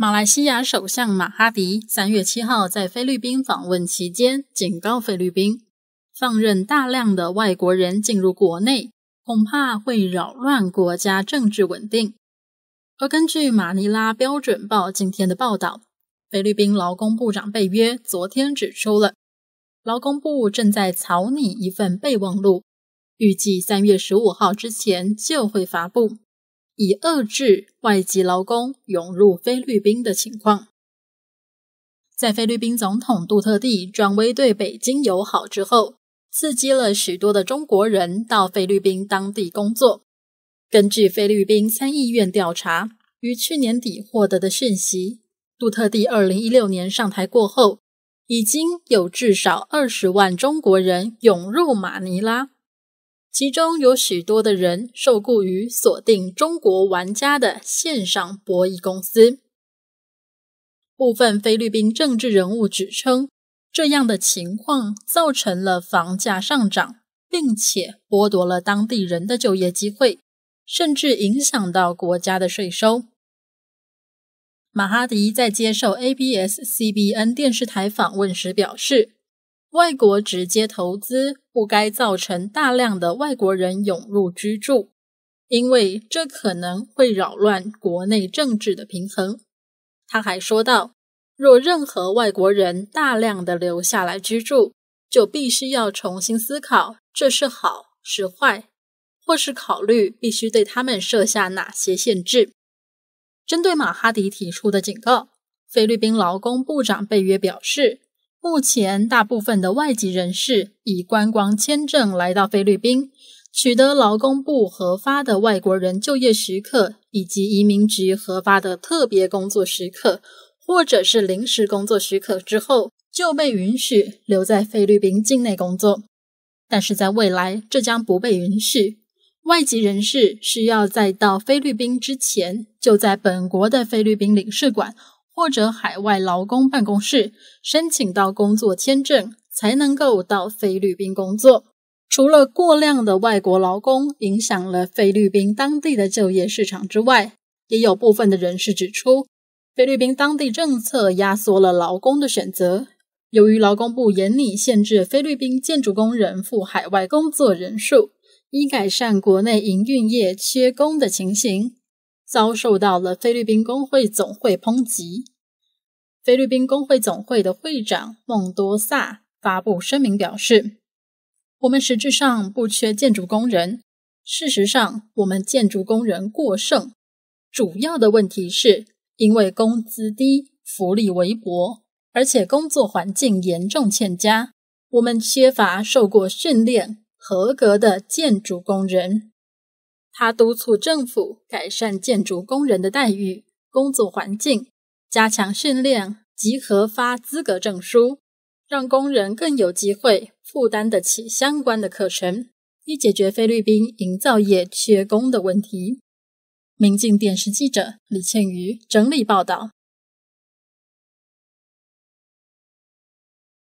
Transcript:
马来西亚首相马哈迪三月七号在菲律宾访问期间，警告菲律宾放任大量的外国人进入国内，恐怕会扰乱国家政治稳定。而根据《马尼拉标准报》今天的报道，菲律宾劳工部长贝约昨天指出了，劳工部正在草拟一份备忘录，预计三月十五号之前就会发布。以遏制外籍劳工涌入菲律宾的情况。在菲律宾总统杜特地转为对北京友好之后，刺激了许多的中国人到菲律宾当地工作。根据菲律宾参议院调查于去年底获得的讯息，杜特地二零一六年上台过后，已经有至少二十万中国人涌入马尼拉。其中有许多的人受雇于锁定中国玩家的线上博弈公司。部分菲律宾政治人物指称，这样的情况造成了房价上涨，并且剥夺了当地人的就业机会，甚至影响到国家的税收。马哈迪在接受 ABS-CBN 电视台访问时表示。外国直接投资不该造成大量的外国人涌入居住，因为这可能会扰乱国内政治的平衡。他还说道：“若任何外国人大量的留下来居住，就必须要重新思考这是好是坏，或是考虑必须对他们设下哪些限制。”针对马哈迪提出的警告，菲律宾劳工部长贝约表示。目前，大部分的外籍人士以观光签证来到菲律宾，取得劳工部核发的外国人就业许可，以及移民局核发的特别工作许可，或者是临时工作许可之后，就被允许留在菲律宾境内工作。但是在未来，这将不被允许。外籍人士需要在到菲律宾之前，就在本国的菲律宾领事馆。或者海外劳工办公室申请到工作签证，才能够到菲律宾工作。除了过量的外国劳工影响了菲律宾当地的就业市场之外，也有部分的人士指出，菲律宾当地政策压缩了劳工的选择。由于劳工部严厉限制菲律宾建筑工人赴海外工作人数，以改善国内营运业缺工的情形。遭受到了菲律宾工会总会抨击。菲律宾工会总会的会长孟多萨发布声明表示：“我们实质上不缺建筑工人，事实上，我们建筑工人过剩。主要的问题是因为工资低、福利微薄，而且工作环境严重欠佳。我们缺乏受过训练、合格的建筑工人。”他督促政府改善建筑工人的待遇、工作环境，加强训练，及核发资格证书，让工人更有机会负担得起相关的课程，以解决菲律宾营造业缺工的问题。民进电视记者李倩瑜整理报道。